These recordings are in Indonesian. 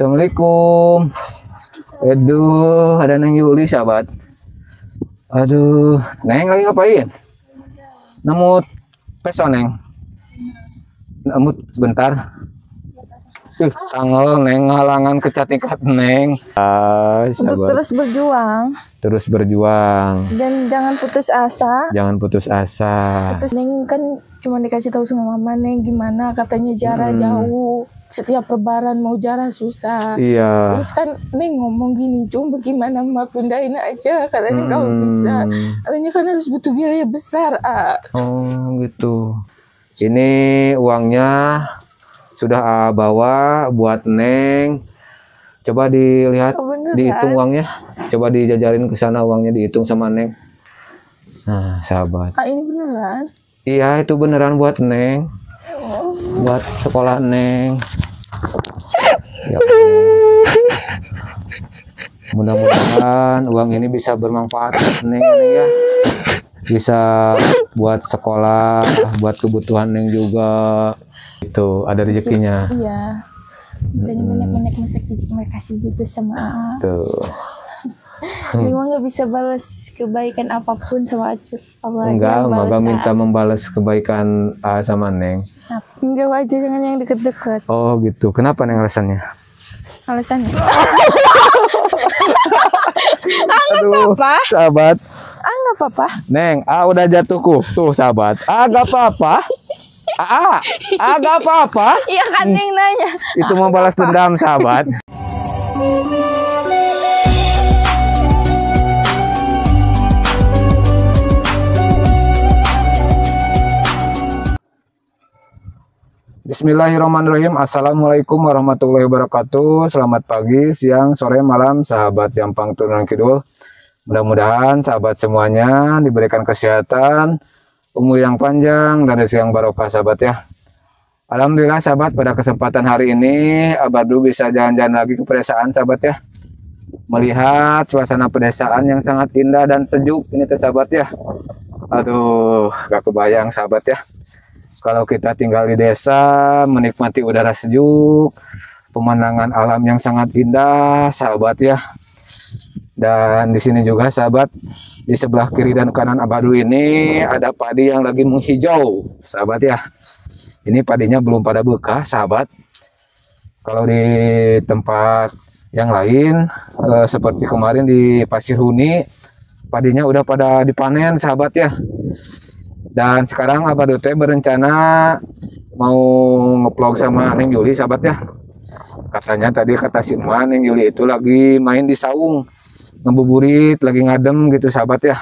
Assalamualaikum. Aduh, ada Neng Yuli sahabat. Aduh, Neng lagi ngapain? Nemut pesoneng. Neng. Nemut sebentar tanggal neng halangan ikat neng. Uh, terus berjuang. Terus berjuang. Dan jangan putus asa. Jangan putus asa. Putus neng kan cuma dikasih tahu sama mama neng gimana katanya jarak hmm. jauh. Setiap perbaran mau jarak susah. Iya. Terus kan neng ngomong gini, cuma bagaimana mama pindahin aja katanya hmm. kalau bisa. Katanya kan harus butuh biaya besar. Ah. Oh gitu. Ini uangnya sudah uh, bawa buat Neng. Coba dilihat, oh, dihitung kan? uangnya. Coba dijajarin ke sana uangnya dihitung sama Neng. Nah, sahabat. Ah, ini beneran? Iya, itu beneran buat Neng. Oh. Buat sekolah Neng. Ya, Mudah-mudahan uang ini bisa bermanfaat buat Neng ya. Bisa buat sekolah, buat kebutuhan Neng juga. Itu ada rezekinya. iya. dan hmm. banyak-banyak masak terima kasih juga sama Tuh. Lima nggak bisa balas kebaikan apapun sama Acu. Enggak, Maba minta membalas kebaikan uh, sama Neng. Enggak wajib jangan yang deket-deket. Oh gitu. Kenapa Neng alasannya? Alasannya. Anggap apa? Sahabat. Anggap apa? Neng, ah udah jatuhku. Tuh sahabat. ah gak apa-apa. Ah, ah apa-apa. Iya kan yang nanya. Itu mau balas dendam sahabat. Bismillahirrahmanirrahim Assalamualaikum warahmatullahi wabarakatuh Selamat pagi, siang, sore, malam Sahabat Jampang Turunan Kidul Mudah-mudahan sahabat semuanya Diberikan kesehatan umur yang panjang dan rezeki yang barokah sahabat ya. Alhamdulillah sahabat pada kesempatan hari ini Abadu bisa jalan-jalan lagi ke pedesaan sahabat ya. Melihat suasana pedesaan yang sangat indah dan sejuk ini tuh sahabat ya. Aduh, gak kebayang sahabat ya. Kalau kita tinggal di desa, menikmati udara sejuk, pemandangan alam yang sangat indah, sahabat ya. Dan di sini juga sahabat di sebelah kiri dan kanan abadu ini ada padi yang lagi menghijau, sahabat ya. Ini padinya belum pada buka, sahabat. Kalau di tempat yang lain, eh, seperti kemarin di Pasir Huni, padinya udah pada dipanen, sahabat ya. Dan sekarang abadu teh berencana mau ngeplog sama Neng Yuli, sahabat ya. Katanya tadi kata si Neng Yuli itu lagi main di saung ngebuburit lagi ngadem gitu sahabat ya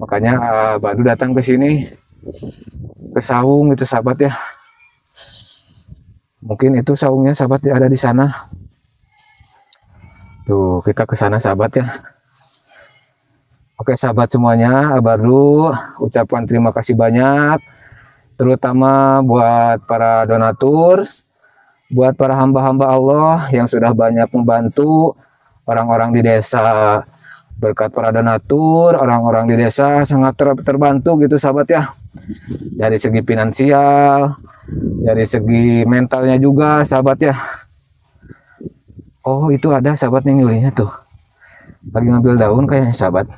makanya uh, Badu datang ke sini ke saung gitu sahabat ya mungkin itu saungnya sahabat ya, ada di sana tuh kita ke sana sahabat ya Oke sahabat semuanya, baru ucapan terima kasih banyak, terutama buat para donatur, buat para hamba-hamba Allah yang sudah banyak membantu orang-orang di desa berkat natur orang-orang di desa sangat ter terbantu gitu sahabat ya. Dari segi finansial, dari segi mentalnya juga sahabat ya. Oh itu ada sahabat yang nyulinya tuh. Lagi ngambil daun kayaknya sahabat.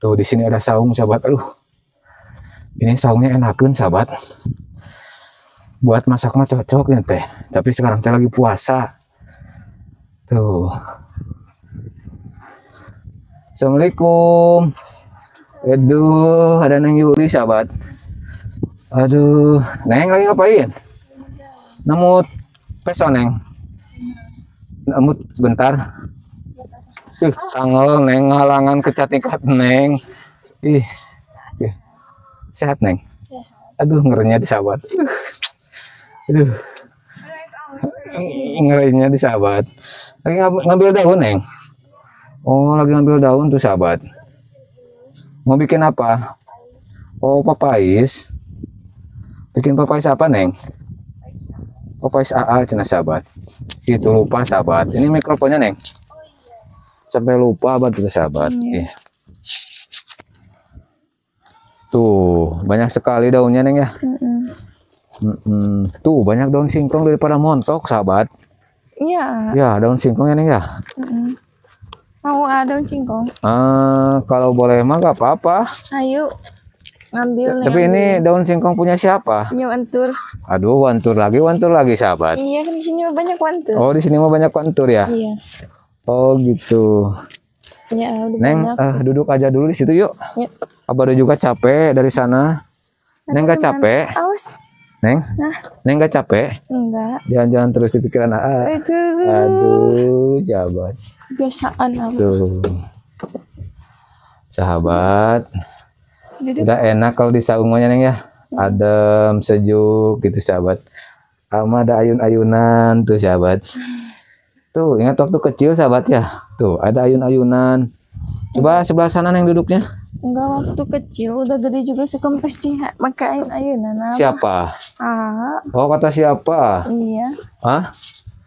Tuh di sini ada saung sahabat. Aduh. Ini saungnya enakin sahabat. Buat masak mah cocok ya teh. Tapi sekarang teh lagi puasa. Tuh. Assalamualaikum. Aduh, ada Neng Yuli sahabat. Aduh, Neng lagi ngapain? Namut peson Neng. Namut sebentar. Ih, eh, tanggal Neng halangan kecantikan Neng. Ih. Eh, sehat Neng. Aduh, ngerinya di sahabat. Aduh. ngerinya di sahabat. Lagi ngambil daun Neng. Oh, lagi ngambil daun tuh sahabat. Mau bikin apa? Oh, papais. Bikin papais apa, Neng? Papais AA cina sahabat. Itu lupa sahabat. Ini mikrofonnya, Neng. Sampai lupa abad juga sahabat. Iya. iya. Tuh, banyak sekali daunnya, Neng ya. Mm -mm. Tuh, banyak daun singkong daripada montok, sahabat. Iya. Ya, daun singkongnya, Neng ya. Mm Mau ada cingkong? Ah, kalau boleh mah gak apa-apa. Ayo ngambil. Tapi ini daun singkong punya siapa? Punya wantur. Aduh, wantur lagi, wantur lagi sahabat. Iya, kan di sini banyak wantur. Oh, di sini mah banyak wantur ya? Iya. Oh, gitu. Ya, Neng, banyak. Uh, eh, duduk aja dulu di situ yuk. Yuk. Abah juga capek dari sana. Neng gak capek? Aus. Neng? Nah. Neng gak capek? Enggak. Jalan-jalan terus di pikiran Aa. Ah, ah. Aduh. Aduh, sahabat. Biasaan aku. Tuh. Sahabat. Udah enak kalau di saungonya Neng ya. Hmm. Adem, sejuk gitu sahabat. Sama ada ayun-ayunan tuh sahabat. Tuh, ingat waktu kecil sahabat ya. Tuh, ada ayun-ayunan. Coba sebelah sana Neng duduknya. Enggak waktu kecil udah gede juga suka pasti makain ayunan. Apa? Siapa? Ah. Oh kata siapa? Iya. Hah?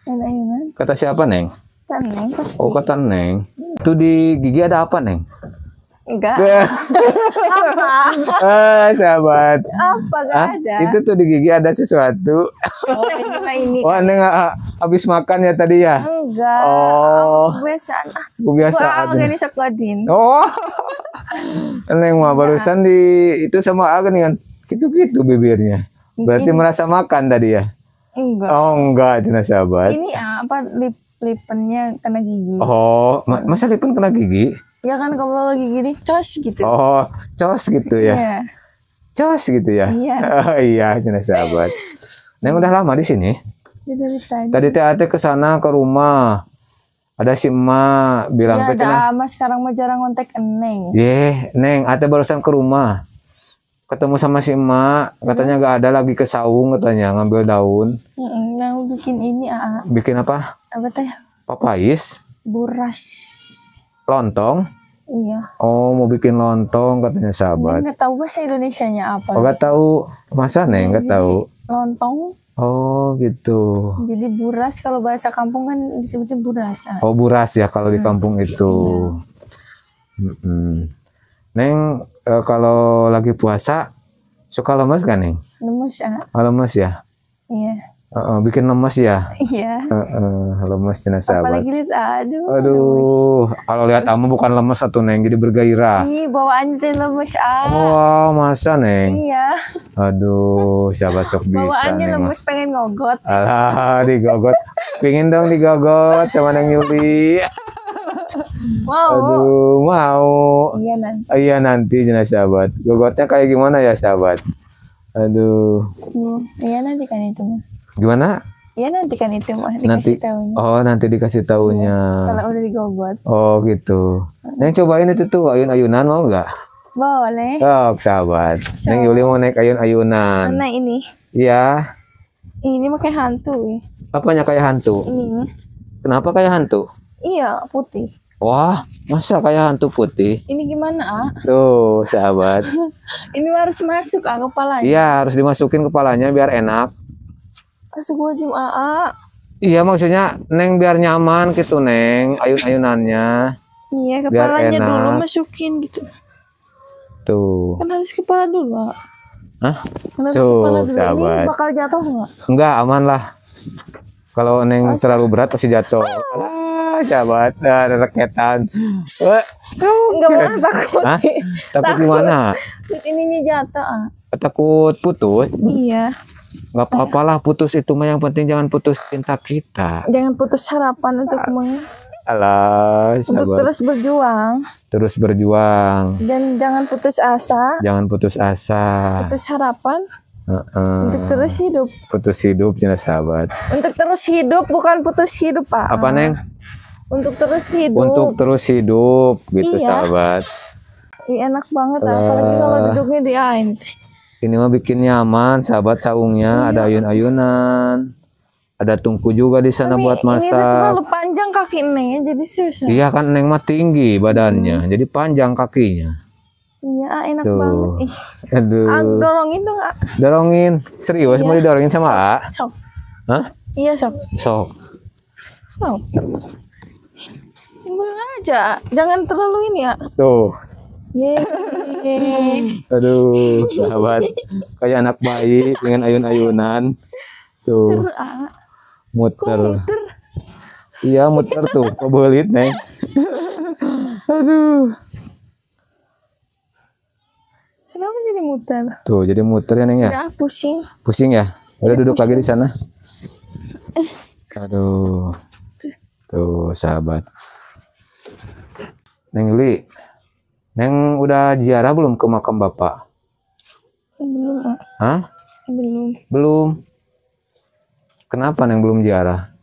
Ayunan. Kata siapa neng? Kata neng pasti. Oh kata neng. Itu di gigi ada apa neng? Enggak. Nah. apa? Ah, sahabat. Apa gak ah, ada? Itu tuh di gigi ada sesuatu. Oh, ini. Oh, ini enggak ah, habis makan ya tadi ya? Enggak. Oh. Ah, biasa Ah, biasa. Gua ini sekodin. Oh. Neng mah barusan di itu sama Agen kan. Gitu-gitu bibirnya. Berarti ini. merasa makan tadi ya? Enggak. Oh, enggak, Cina sahabat. Ini ah, apa lip lipennya kena gigi. Oh, masa lipen kena gigi? Ya kan kalau lagi gini cos gitu. Oh, cos gitu ya. yeah. Cos gitu ya. Iya. Yeah. iya, jenis sahabat. Neng udah lama di sini. dari tadi. Tadi TAT ke sana ke rumah. Ada si emak bilang ya, ke ada ama sekarang mah jarang ngontek Neng. Iya, yeah, Neng, ate barusan ke rumah. Ketemu sama si emak, katanya iya. gak ada lagi ke saung katanya ngambil daun. Neng bikin ini, A. Ah, ah. Bikin apa? Apa teh? Papais. Buras Lontong? Iya. Oh, mau bikin lontong katanya sahabat. Enggak tahu bahasa nya apa. Oh, tahu. Masa Neng enggak tahu? Lontong. Oh, gitu. Jadi buras kalau bahasa kampung kan disebutnya buras. Ah. Oh, buras ya kalau di hmm. kampung itu. Hmm Hmm. Neng eh, kalau lagi puasa suka lemes kan Neng? Lemes ya. Oh, lemes ya? Iya. Uh, uh, bikin lemas ya. Iya. Uh, uh, lemas jenazah sahabat. Apalagi lihat, aduh. Aduh, kalau lihat kamu bukan lemas satu neng, jadi bergairah. Iya, bawa anjir lemas ah. wow, masa neng. Iya. Aduh, siapa cok bisa. Bawaannya lemas pengen ngogot. Alah, digogot. pengen dong digogot sama neng Yuli. Wow. Aduh, mau. Iya nanti. Iya nanti jenazah sahabat. Gogotnya kayak gimana ya sahabat? Aduh. Hmm, iya nanti kan itu. Gimana? Iya nanti kan itu mah nanti, dikasih Oh nanti dikasih taunya. Ya, kalau udah digobot. Oh gitu. Hmm. Neng cobain itu tuh ayun-ayunan mau nggak? Boleh. Oh sahabat. So, Neng Yuli mau naik ayun-ayunan. Naik ini. Iya. Ini mah kayak hantu. Ya. Apanya kayak hantu? Ini. Kenapa kayak hantu? Iya putih. Wah, masa kayak hantu putih? Ini gimana, ah? Tuh, sahabat. ini harus masuk ah kepalanya. Iya, harus dimasukin kepalanya biar enak. Astagfirullahaladzim, Aa. Iya maksudnya Neng biar nyaman gitu Neng, ayun-ayunannya. Iya, kepalanya dulu masukin gitu. Tuh. Kan harus kepala dulu, ah Hah? Kan Tuh, kepala dulu. Ini bakal jatuh nggak? Enggak, aman lah. Kalau Neng Masa. Oh, terlalu berat pasti jatuh. ah sahabat, ada reketan. Enggak eh. mau takut. Hah? Takut, takut gimana? Takut ininya jatuh, ah. Takut putus? Iya nggak apa-apa putus itu mah yang penting jangan putus cinta kita jangan putus harapan ah. untuk semuanya Alah, sabar. Untuk terus berjuang. Terus berjuang. Dan jangan putus asa. Jangan putus asa. Putus harapan. Uh -uh. Untuk terus hidup. Putus hidup, cina sahabat. Untuk terus hidup, bukan putus hidup, Pak. Apa, Neng? Untuk terus hidup. Untuk terus hidup, gitu, iya. sahabat. iya enak banget, uh, apalagi kalau duduknya di air ini mah bikin nyaman sahabat saungnya iya. ada ayun-ayunan ada tungku juga di sana Tapi buat masak. Ini terlalu panjang kaki neng, ya, jadi susah. Ya? Iya kan neng mah tinggi badannya, hmm. jadi panjang kakinya. Iya, ah, enak Tuh. banget. Ih. Aduh. Ah, dorongin dong, ah. Dorongin. Serius iya. mau didorongin sama sok. Ah? Sok. Hah? Iya, sok. Sok. Sok. Timbul aja, ah? jangan terlalu ini ya. Tuh, Yeay. Aduh, sahabat. Kayak anak bayi dengan ayun-ayunan. Tuh. Ah. Muter. Iya, muter tuh. Kok belit, Neng? Aduh. Kenapa jadi muter? Tuh, jadi muter ya, Neng ya? Udah, ya, pusing. Pusing ya? Udah iya, duduk pusing. lagi di sana. Eh. Aduh. Tuh, sahabat. Neng Li, Neng udah ziarah belum ke makam bapak? Belum. Ah. Hah? Belum. Belum. Kenapa neng belum ziarah?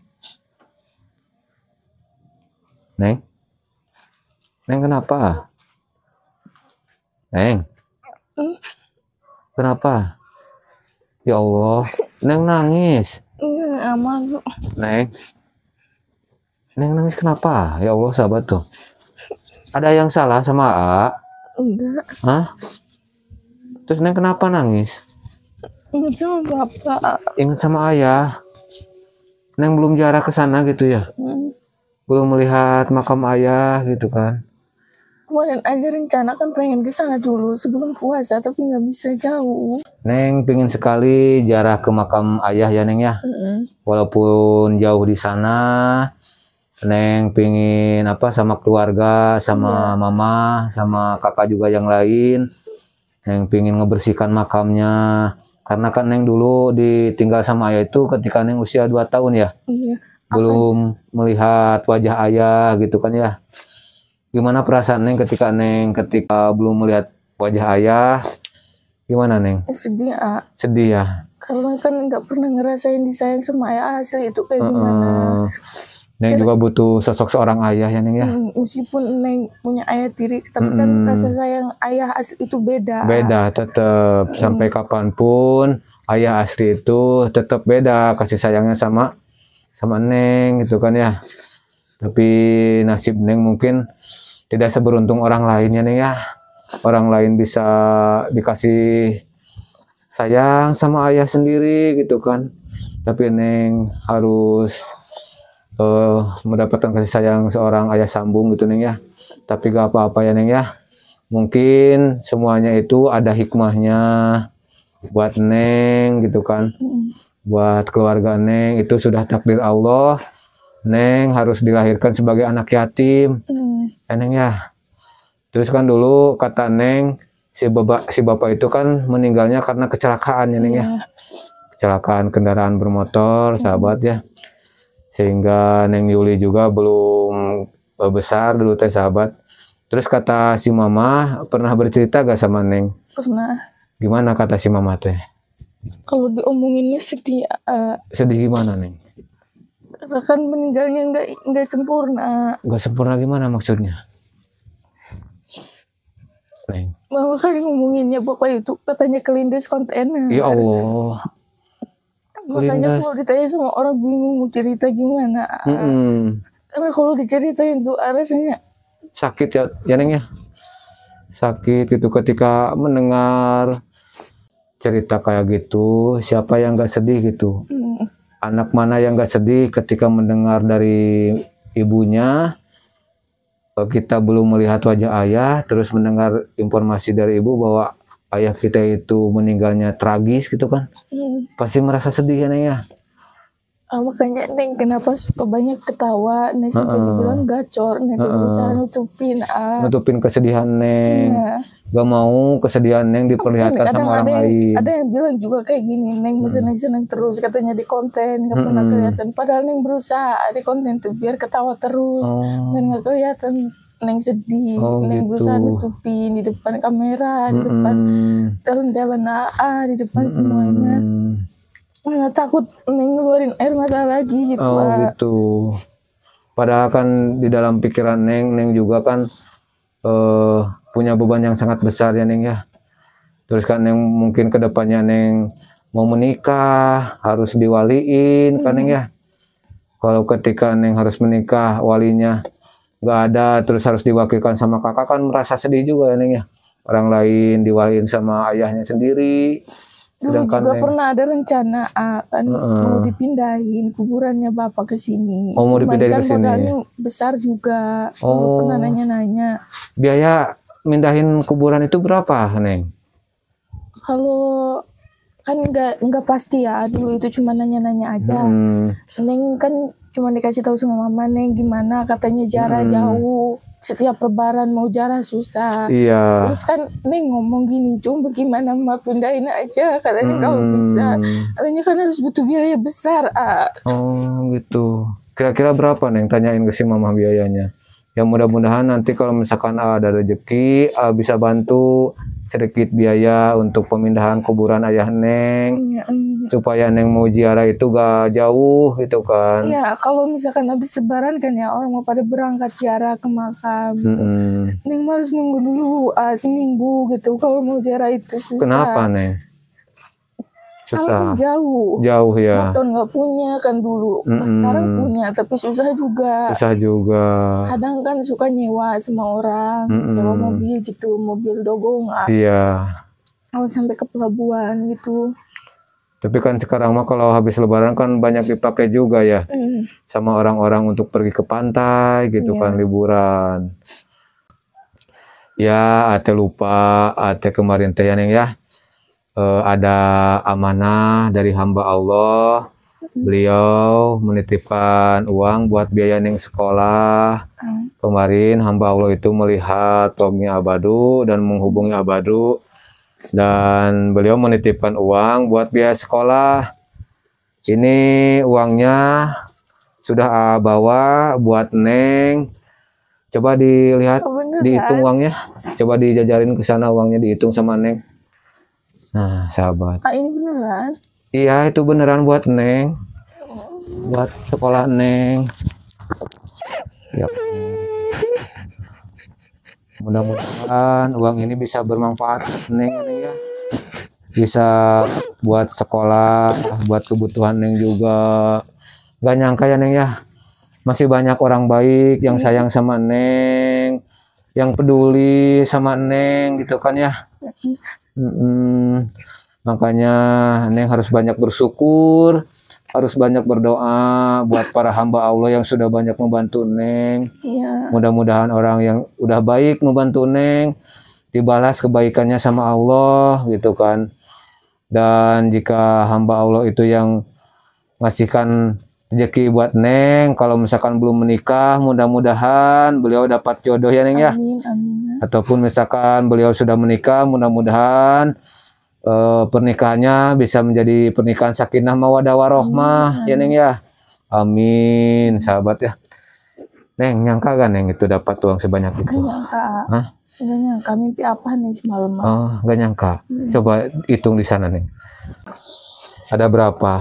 Neng? Neng kenapa? Neng? Hmm? Kenapa? Ya Allah, Neng nangis. Iya, neng, Neng nangis kenapa? Ya Allah, sahabat tuh. Ada yang salah sama A? Enggak. Hah? Terus Neng kenapa nangis? Ingat sama bapak. Ingat sama ayah. Neng belum jarah ke sana gitu ya? Hmm. Belum melihat makam ayah gitu kan? Kemarin aja rencana kan pengen ke sana dulu sebelum puasa tapi nggak bisa jauh. Neng pengen sekali jarak ke makam ayah ya Neng ya? Hmm. Walaupun jauh di sana, Neng pingin apa sama keluarga, sama iya. mama, sama kakak juga yang lain. Neng pingin ngebersihkan makamnya. Karena kan Neng dulu ditinggal sama ayah itu ketika Neng usia 2 tahun ya. Iya. Belum Akan. melihat wajah ayah gitu kan ya. Gimana perasaan Neng ketika Neng ketika belum melihat wajah ayah? Gimana Neng? Eh, sedih, ah. Sedih ya. Karena kan nggak pernah ngerasain disayang sama ayah asli itu kayak uh -uh. gimana. Neng iya. juga butuh sosok seorang ayah ya Neng ya. Hmm, meskipun Neng punya ayah tiri, tapi mm. kan rasa sayang ayah asli itu beda. Beda tetap mm. sampai kapanpun ayah asli itu tetap beda kasih sayangnya sama sama Neng gitu kan ya. Tapi nasib Neng mungkin tidak seberuntung orang lainnya Neng ya. Orang lain bisa dikasih sayang sama ayah sendiri gitu kan. Tapi Neng harus uh, mendapatkan kasih sayang seorang ayah sambung gitu neng ya tapi gak apa-apa ya neng ya mungkin semuanya itu ada hikmahnya buat neng gitu kan buat keluarga neng itu sudah takdir Allah neng harus dilahirkan sebagai anak yatim hmm. ya neng ya terus kan dulu kata neng si bapak si bapak itu kan meninggalnya karena kecelakaan ya neng ya iya. kecelakaan kendaraan bermotor sahabat ya sehingga Neng Yuli juga belum eh, besar dulu teh sahabat terus kata si mama pernah bercerita gak sama Neng pernah gimana kata si mama teh kalau diomonginnya sedih uh, sedih gimana Neng kan meninggalnya nggak nggak sempurna nggak sempurna gimana maksudnya Neng mama kan ngomonginnya bapak itu katanya kelindes kontainer ya Allah makanya kalau ditanya sama orang bingung mau cerita gimana mm -hmm. karena kalau diceritain tuh alasannya sakit ya ya neng ya sakit itu ketika mendengar cerita kayak gitu siapa yang gak sedih gitu mm. anak mana yang gak sedih ketika mendengar dari ibunya eh, kita belum melihat wajah ayah terus mendengar informasi dari ibu bahwa ayah kita itu meninggalnya tragis gitu kan hmm. pasti merasa sedih ya Neng ya uh, makanya Neng kenapa suka banyak ketawa Neng sampai uh sampai dibilang gacor Neng uh -uh. bisa nutupin ah. nutupin kesedihan Neng yeah. gak mau kesedihan Neng diperlihatkan ada, sama ada orang yang, lain ada yang bilang juga kayak gini Neng hmm. neng seneng terus katanya di konten gak hmm. pernah kelihatan padahal Neng berusaha di konten tuh biar ketawa terus oh. biar gak kelihatan neng sedih, oh, neng gitu. berusaha nutupin di depan kamera, di depan telan-telan AA, di depan mm-hmm. semuanya. Nggak takut neng ngeluarin air mata lagi gitu. Oh lah. gitu. Padahal kan di dalam pikiran neng, neng juga kan eh, punya beban yang sangat besar ya neng ya. Terus kan neng mungkin kedepannya neng mau menikah harus diwaliin mm-hmm. kan neng ya. Kalau ketika neng harus menikah walinya nggak ada terus harus diwakilkan sama kakak kan merasa sedih juga ya Neng ya orang lain diwakilin sama ayahnya sendiri Dulu juga Neng, pernah ada rencana akan ah, kan uh, mau dipindahin kuburannya bapak ke sini. Oh mau dipindahin kan ke sini. besar juga. Oh. Pernah nanya-nanya. Biaya mindahin kuburan itu berapa, Neng? Kalau kan nggak nggak pasti ya dulu itu cuma nanya-nanya aja. Hmm. Neng kan cuma dikasih tahu sama mama nih gimana katanya jarak hmm. jauh setiap lebaran mau jarak susah iya. terus kan nih ngomong gini cuma gimana mah pindahin aja katanya hmm. kalau bisa katanya kan harus butuh biaya besar ah. oh gitu kira-kira berapa neng tanyain ke si mama biayanya ya mudah-mudahan nanti kalau misalkan ah, ada rezeki ah, bisa bantu sedikit biaya untuk pemindahan kuburan ayah neng ya Iya. supaya neng mau ziarah itu gak jauh gitu kan Iya kalau misalkan habis sebaran kan ya orang mau pada berangkat ziarah ke makam mm -hmm. neng harus nunggu dulu uh, seminggu gitu kalau mau ziarah itu susah kenapa neng susah jauh jauh ya motor nggak punya kan dulu mm sekarang punya tapi susah juga susah juga kadang kan suka nyewa sama orang mm hmm sewa mobil gitu mobil dogong iya yeah. kalau sampai ke pelabuhan gitu tapi kan sekarang mah kalau habis lebaran kan banyak dipakai juga ya. Mm. Sama orang-orang untuk pergi ke pantai gitu yeah. kan liburan. Ya, ate lupa, ate kemarin teh yang ya. E, ada amanah dari hamba Allah. Mm. Beliau menitipkan uang buat biaya neng sekolah. Mm. Kemarin hamba Allah itu melihat Tommy Abadu dan menghubungi Abadu dan beliau menitipkan uang buat biaya sekolah. Ini uangnya sudah ah, bawa buat Neng. Coba dilihat, oh, beneran. dihitung kan? uangnya. Coba dijajarin ke sana uangnya dihitung sama Neng. Nah, sahabat. Ah, ini beneran? Iya, itu beneran buat Neng. Buat sekolah Neng. Yep mudah-mudahan uang ini bisa bermanfaat neng ya bisa buat sekolah buat kebutuhan neng juga gak nyangka ya neng ya masih banyak orang baik yang sayang sama neng yang peduli sama neng gitu kan ya mm -mm. makanya neng harus banyak bersyukur harus banyak berdoa buat para hamba Allah yang sudah banyak membantu Neng. Iya. Mudah-mudahan orang yang udah baik membantu Neng dibalas kebaikannya sama Allah gitu kan. Dan jika hamba Allah itu yang ngasihkan rezeki buat Neng, kalau misalkan belum menikah, mudah-mudahan beliau dapat jodoh ya Neng ya. amin. Ataupun misalkan beliau sudah menikah, mudah-mudahan uh, pernikahannya bisa menjadi pernikahan sakinah mawadah warohmah hmm. ya Neng ya. Amin sahabat ya. Neng nyangka kan Neng itu dapat uang sebanyak itu? Gak nyangka. Hah? Gak nyangka mimpi apa nih semalam? Oh, gak nyangka. Hmm. Coba hitung di sana Neng. Ada berapa?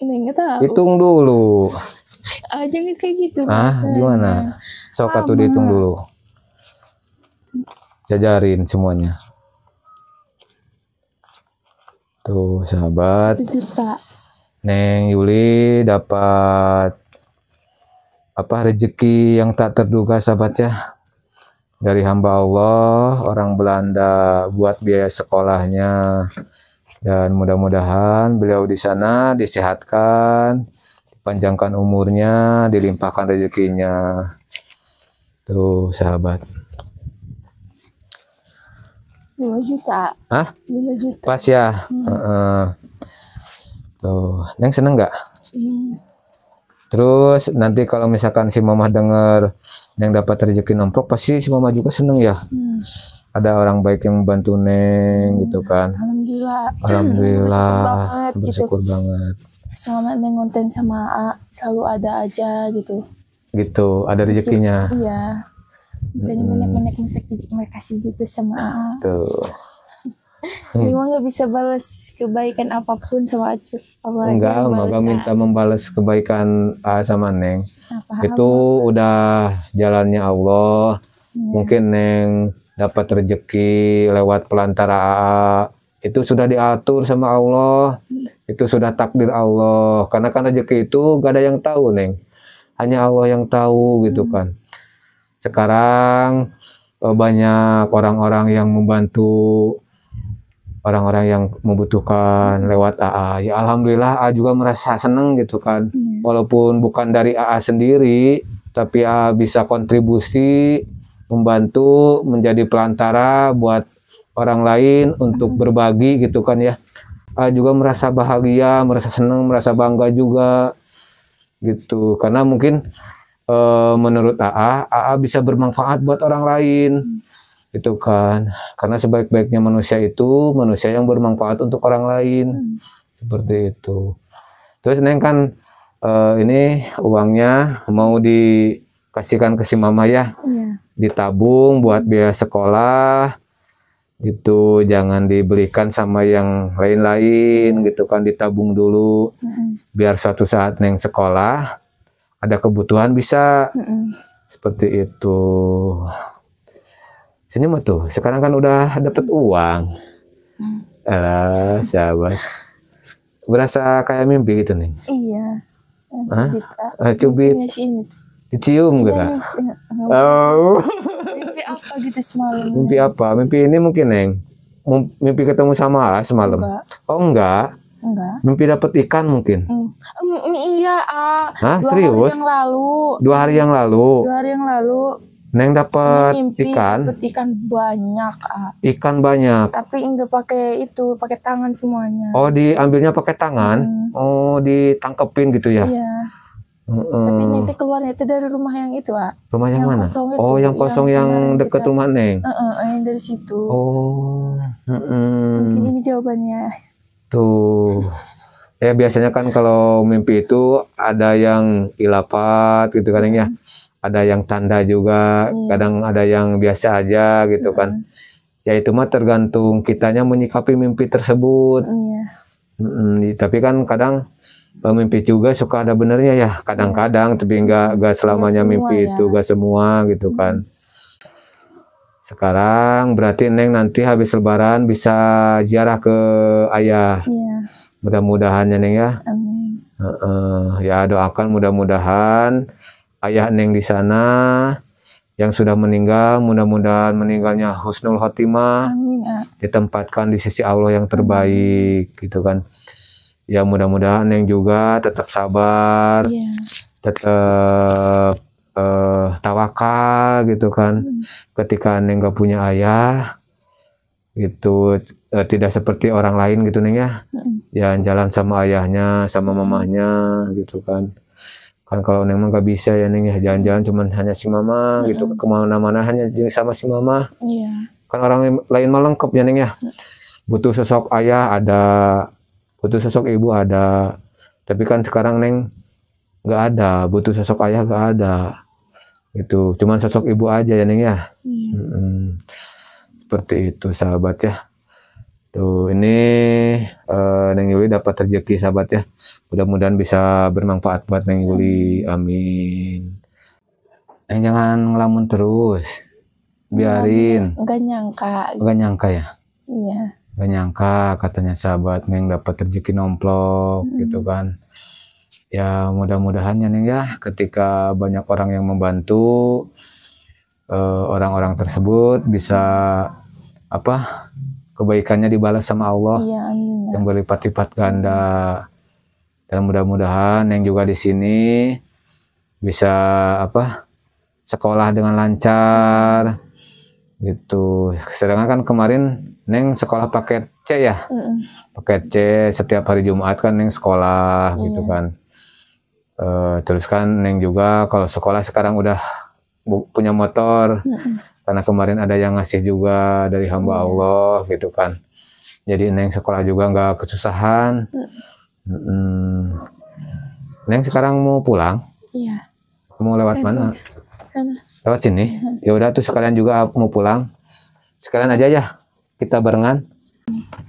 Neng tahu. Hitung dulu. Ah, jangan kayak gitu. Ah, gimana? Sok tuh dihitung dulu. Jajarin semuanya. Tuh sahabat. juta. Neng Yuli dapat apa rezeki yang tak terduga sahabat ya dari hamba Allah orang Belanda buat biaya sekolahnya dan mudah-mudahan beliau di sana disehatkan panjangkan umurnya dilimpahkan rezekinya tuh sahabat 5 juta. Hah? 5 juta. Pas ya. Hmm. Uh -uh. Tuh, Neng seneng nggak? Hmm. Terus nanti kalau misalkan si Mama denger Neng dapat rezeki nomplok, pasti si Mama juga seneng ya. Hmm. Ada orang baik yang membantu Neng gitu hmm. gitu kan. Alhamdulillah. Alhamdulillah. Bersyukur banget. Gitu. Bersyukur gitu. banget. Selama Neng konten sama A, selalu ada aja gitu. Gitu, ada rezekinya. Iya dan hmm. banyak banyak musik terima kasih juga sama Aa. Tuh. Memang nggak bisa balas kebaikan apapun sama Acu. Apalagi Enggak, nggak minta membalas kebaikan ah sama Neng. Apa, ah, Itu apa. udah jalannya Allah. Ya. Mungkin Neng dapat rezeki lewat pelantara AA itu sudah diatur sama Allah mm. itu sudah takdir Allah karena kan rezeki itu gak ada yang tahu neng hanya Allah yang tahu gitu mm. kan sekarang eh, banyak orang-orang yang membantu orang-orang yang membutuhkan lewat AA. Ya alhamdulillah AA juga merasa seneng gitu kan. Hmm. Walaupun bukan dari AA sendiri, tapi AA bisa kontribusi membantu menjadi pelantara buat orang lain untuk iya. berbagi gitu kan ya. AA juga merasa bahagia, merasa seneng, merasa bangga juga gitu. Karena mungkin uh, menurut AA, AA bisa bermanfaat buat orang lain. Hmm. Itu kan. Karena sebaik-baiknya manusia itu manusia yang bermanfaat untuk orang lain. Hmm. Seperti itu. Terus Neng kan uh, ini uangnya mau dikasihkan ke si mama ya. Yeah. Ditabung buat biaya sekolah gitu jangan dibelikan sama yang lain-lain gitu kan ditabung dulu mm -hmm. biar suatu saat neng sekolah ada kebutuhan bisa mm hmm seperti itu sini mah tuh sekarang kan udah dapet uang eh mm. sahabat berasa kayak mimpi gitu nih iya Hah? cubit ah, cubit dicium gak ya, mimpi, oh. mimpi apa gitu semalam mimpi apa mimpi ini mungkin neng mimpi ketemu sama lah semalam enggak. oh enggak Enggak. Mimpi dapat ikan mungkin. Mm. iya, ah. Hah, dua serius? Hari yang lalu. Dua hari yang lalu. Dua hari yang lalu. Neng dapat ikan. Dapet ikan banyak, ah. Ikan banyak. Tapi enggak pakai itu, pakai tangan semuanya. Oh, diambilnya pakai tangan? Mm. Oh, ditangkepin gitu ya? Iya. Mm -mm. Tapi nanti keluar nanti dari rumah yang itu, ah. Rumah yang, yang mana? itu, oh, yang kosong yang, yang dekat rumah Neng. Heeh, uh -uh, yang dari situ. Oh. Mm -mm. Mungkin ini jawabannya. Tuh. Gitu. Ya biasanya kan kalau mimpi itu ada yang ilapat gitu kan ya. Ada yang tanda juga, iya. kadang ada yang biasa aja gitu kan. Iya. Ya itu mah tergantung kitanya menyikapi mimpi tersebut. Iya. tapi kan kadang mimpi juga suka ada benernya ya kadang-kadang tapi nggak nggak selamanya mimpi ya. itu nggak semua gitu kan sekarang berarti Neng nanti habis lebaran bisa ziarah ke ayah. Iya. Mudah-mudahan ya Neng ya. Amin. Uh, uh, ya doakan mudah-mudahan ayah Neng di sana yang sudah meninggal mudah-mudahan meninggalnya husnul khotimah. Ya. Ditempatkan di sisi Allah yang terbaik gitu kan. Ya mudah-mudahan Neng juga tetap sabar. Iya. Tetap uh, tawakal gitu kan hmm. ketika neng gak punya ayah gitu uh, tidak seperti orang lain gitu neng ya hmm. jalan-jalan ya, sama ayahnya sama hmm. mamahnya gitu kan kan kalau neng nggak bisa ya neng ya jalan-jalan cuman hanya si mama hmm. gitu kemana-mana hanya sama si mama yeah. kan orang lain mah lengkap ya neng ya hmm. butuh sosok ayah ada butuh sosok ibu ada tapi kan sekarang neng nggak ada butuh sosok ayah nggak ada itu cuman sosok ibu aja ya neng ya Hmm. seperti itu sahabat ya tuh ini uh, neng Yuli dapat rezeki sahabat ya mudah-mudahan bisa bermanfaat buat neng Yuli amin neng jangan ngelamun terus biarin nggak nyangka nggak nyangka ya iya nggak nyangka katanya sahabat neng dapat rezeki nomplok hmm. gitu kan ya mudah-mudahan ya Neng ya ketika banyak orang yang membantu eh, orang-orang uh, tersebut bisa apa kebaikannya dibalas sama Allah iya, ya, amin. yang berlipat-lipat ganda dan mudah-mudahan yang juga di sini bisa apa sekolah dengan lancar gitu sedangkan kan kemarin neng sekolah paket C ya mm. paket C setiap hari Jumat kan neng sekolah yeah. gitu iya. kan uh, eh, teruskan neng juga kalau sekolah sekarang udah punya motor mm-hmm. karena kemarin ada yang ngasih juga dari hamba mm-hmm. Allah gitu kan jadi neng sekolah juga nggak kesusahan mm-hmm. neng sekarang mau pulang iya mau lewat eh, mana kan. lewat sini ya udah tuh sekalian juga mau pulang sekalian aja ya kita barengan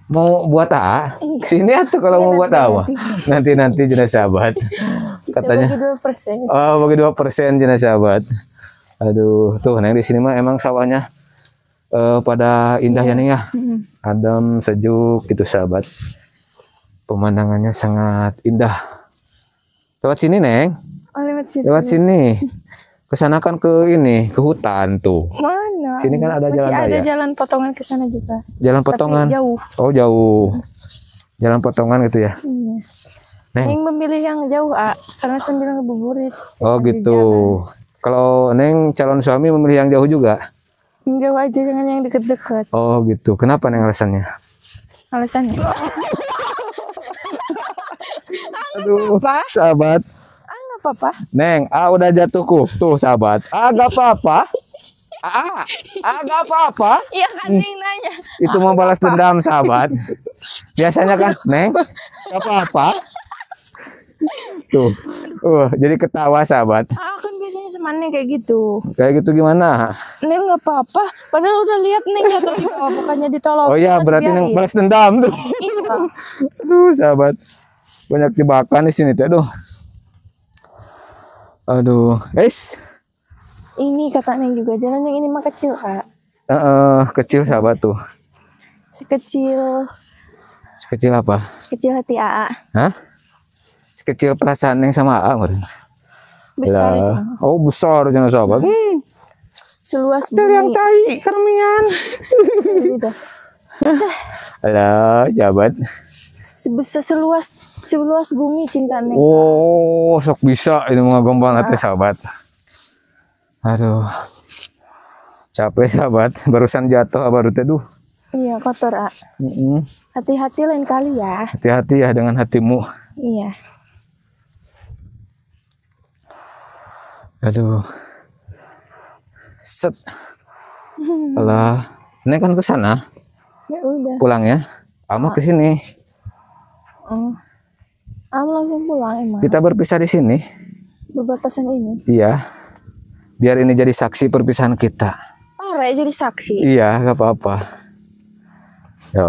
mau buat apa? Sini atau kalau ya, mau buat apa? Nanti nanti jenazah sahabat. katanya bagi dua persen oh bagi dua persen sahabat aduh tuh neng di sini mah emang sawahnya uh, pada indah yeah. ya neng ya adem sejuk gitu sahabat pemandangannya sangat indah lewat sini neng oh, lewat sini lewat sini kesana kan ke ini ke hutan tuh mana sini kan ada Masih jalan ada raya. jalan potongan ke sana juga jalan potongan Tapi jauh oh jauh jalan potongan gitu ya iya. Neng. Neng memilih yang jauh, A, karena sambil ngebuburit. Oh gitu. Kalau Neng calon suami memilih yang jauh juga? Yang jauh aja, jangan yang deket-deket. Oh gitu. Kenapa Neng alasannya? Alasannya? Aduh, apa? sahabat. Ah, gak apa-apa. Neng, A udah jatuh kuk. Tuh, sahabat. Ah, gak apa-apa. Ah, ah, gak apa-apa. Iya kan, hmm. Neng nanya. Itu membalas mau balas dendam, sahabat. Biasanya kan, Neng, gak apa-apa. Tuh. Uh, jadi ketawa sahabat. Ah, kan biasanya semannya kayak gitu. Kayak gitu gimana? Neng nggak apa-apa. Padahal udah lihat nih jatuh di bawah bukannya ditolong. Oh iya, berarti yang balas dendam tuh. Iya. Aduh, sahabat. Banyak jebakan di sini tuh. Aduh. Aduh, guys. Ini kata Neng juga jalan yang ini mah kecil, Kak. Eh uh, kecil sahabat tuh. Sekecil Sekecil apa? Sekecil hati AA. Hah? sekecil perasaan yang sama Amr. Ah, besar. Ya. Oh, besar jangan sobat. Hmm. hmm. Seluas bumi. yang tai kermian. gitu. jabat. Sebesar seluas seluas bumi cinta neng. Oh, sok bisa itu mau gombal ah. sahabat. Aduh. Capek sahabat, barusan jatuh ah, baru teduh. Iya kotor ah. Mm -hmm. Hati-hati lain kali ya. Hati-hati ya dengan hatimu. Iya. aduh set Alah, ini kan ke sana. Ya udah. Pulang ya. Ama ke sini. Oh. Ama langsung pulang emang. Kita berpisah di sini. Berbatasan ini. Iya. Biar ini jadi saksi perpisahan kita. Parah ya jadi saksi. Iya, gak apa-apa. Yo.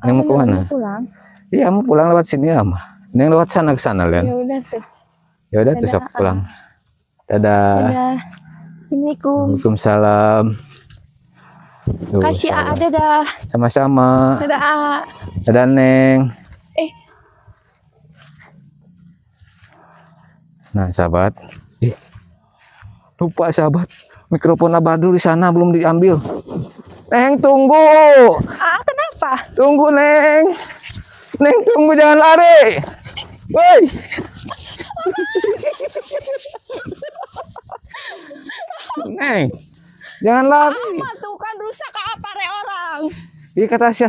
Ini mau ke mana Pulang. Iya, mau pulang lewat sini ama. Ini lewat sana ke sana, Len. Ya udah ya udah terus aku ah. pulang dadah, dadah. Assalamualaikum. Ah. salam Kasih A dadah. Sama-sama. Dadah A. Ah. Dadah Neng. Eh. Nah, sahabat. Eh. Lupa sahabat. Mikrofon dulu di sana belum diambil. Neng tunggu. Ah, kenapa? Tunggu Neng. Neng tunggu jangan lari. Woi. Neng, jangan lari. Apa tuh kan rusak apa re orang. Iya kata sih.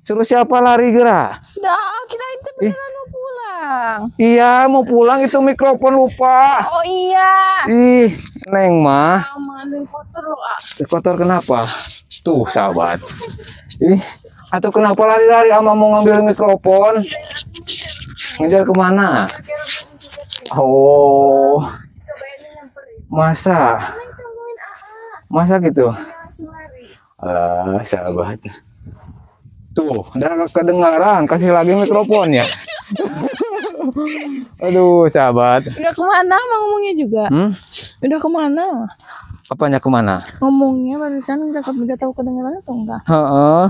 suruh siapa lari gerak? Dah, kita tuh beneran mau pulang. Iya, mau pulang itu mikrofon lupa. Oh iya. Ih, Neng mah. Amanin kotor lu, ah. Kotor kenapa? Tuh, sahabat. Ih, atau kenapa lari-lari ama mau ngambil mikrofon? Ngejar kemana? oh masa masa gitu ah sahabat tuh udah kedengaran kasih lagi mikrofonnya aduh sahabat udah kemana mau ngomongnya juga hmm? udah kemana Apanya kemana? Ngomongnya barusan kamu nggak tahu kedengeran atau enggak? Heeh.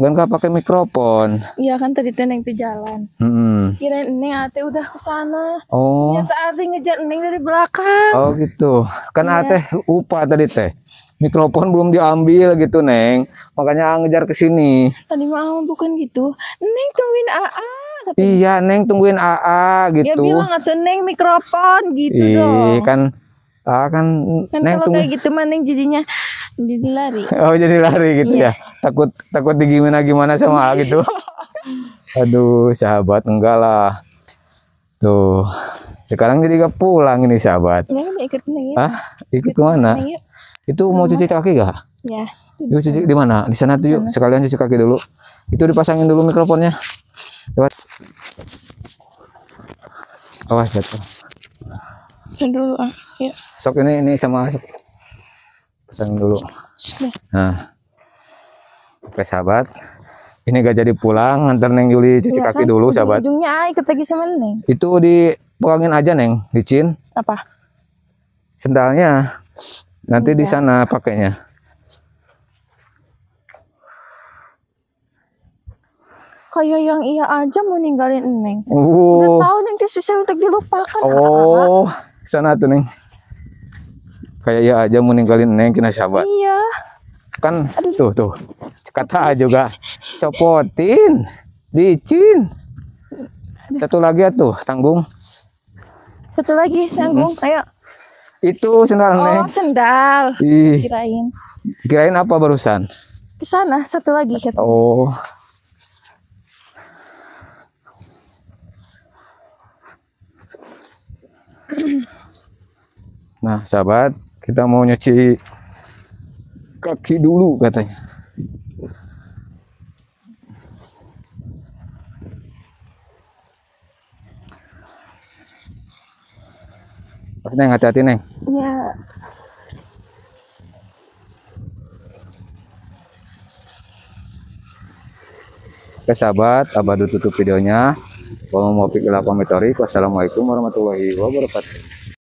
Bukan pakai mikrofon? Iya kan tadi teneng neng di jalan. Hmm. Kirain neng ate udah ke sana. Oh. Ternyata ate ngejar neng dari belakang. Oh gitu. Kan iya. ate upah tadi teh. Mikrofon belum diambil gitu neng. Makanya ngejar ke sini. Tadi mah bukan gitu. Neng tungguin AA. Iya, Neng tungguin AA gitu. Ya bilang aja Neng mikrofon gitu Ih, dong. kan Ah kan, kan neng kalau kayak gitu mana jadinya jadi lari. Oh jadi lari gitu yeah. ya. Takut takut digimana gimana sama sama gitu. Aduh sahabat enggak lah. Tuh sekarang jadi gak pulang ini sahabat. Ya, ikut neng. Ah ikut, ikut kemana? Neng, Itu mau cuci kaki gak? Ya. Yuk cuci di mana? Di sana tuh yuk sekalian cuci kaki dulu. Itu dipasangin dulu mikrofonnya. Lewat. Awas ya tuh pesan dulu ah ya sok ini ini sama pesan dulu nah oke sahabat ini gak jadi pulang nganter neng Juli cuci ya, kaki kan? dulu sahabat ujungnya ikut lagi sama neng itu di dipulangin aja neng licin apa sendalnya nanti ya. di iya. sana pakainya kayak yang iya aja mau ninggalin Neng. Oh. Udah tahu Neng susah untuk dilupakan. Oh. Anak -anak sana tuh neng kayak ya aja mau ninggalin neng kena sahabat iya kan Aduh. tuh tuh kata juga copotin dicin satu lagi ya tuh tanggung satu lagi tanggung mm -hmm. ayo itu sendal oh, neng sendal Ih. kirain kirain apa barusan ke sana satu lagi kata. oh Nah, sahabat, kita mau nyuci kaki dulu katanya. Pas neng hati-hati neng. Iya. Oke sahabat, abadu tutup videonya. Kalau mau pikir lapang meteorik, wassalamualaikum warahmatullahi wabarakatuh.